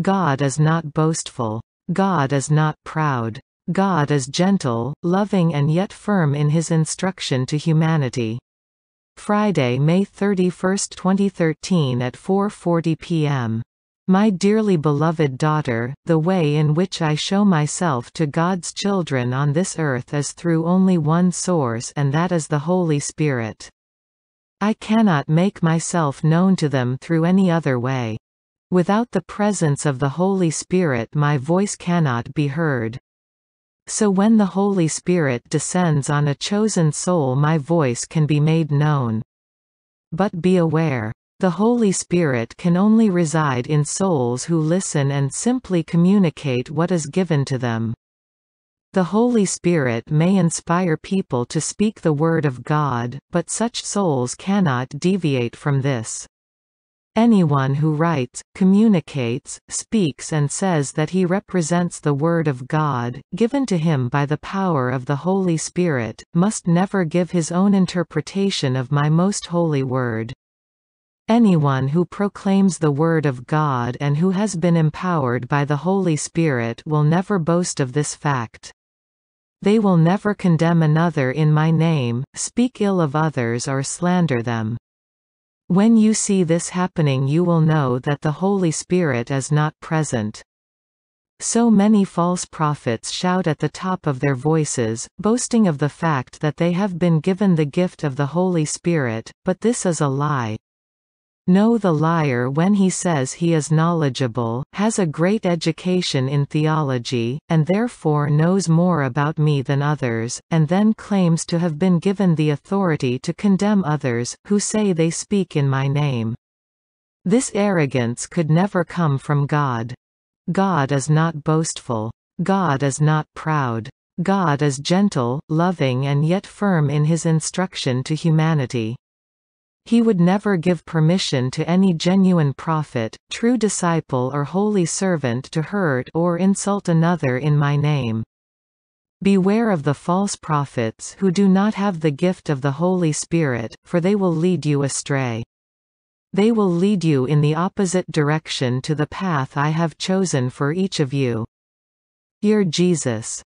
God is not boastful. God is not proud. God is gentle, loving and yet firm in his instruction to humanity. Friday, May 31, 2013 at 4.40 p.m. My dearly beloved daughter, the way in which I show myself to God's children on this earth is through only one source and that is the Holy Spirit. I cannot make myself known to them through any other way. Without the presence of the Holy Spirit my voice cannot be heard. So when the Holy Spirit descends on a chosen soul my voice can be made known. But be aware. The Holy Spirit can only reside in souls who listen and simply communicate what is given to them. The Holy Spirit may inspire people to speak the Word of God, but such souls cannot deviate from this. Anyone who writes, communicates, speaks and says that he represents the Word of God, given to him by the power of the Holy Spirit, must never give his own interpretation of my most holy Word. Anyone who proclaims the Word of God and who has been empowered by the Holy Spirit will never boast of this fact. They will never condemn another in my name, speak ill of others or slander them. When you see this happening you will know that the Holy Spirit is not present. So many false prophets shout at the top of their voices, boasting of the fact that they have been given the gift of the Holy Spirit, but this is a lie know the liar when he says he is knowledgeable, has a great education in theology, and therefore knows more about me than others, and then claims to have been given the authority to condemn others, who say they speak in my name. This arrogance could never come from God. God is not boastful. God is not proud. God is gentle, loving and yet firm in his instruction to humanity. He would never give permission to any genuine prophet, true disciple or holy servant to hurt or insult another in my name. Beware of the false prophets who do not have the gift of the Holy Spirit, for they will lead you astray. They will lead you in the opposite direction to the path I have chosen for each of you. Dear Jesus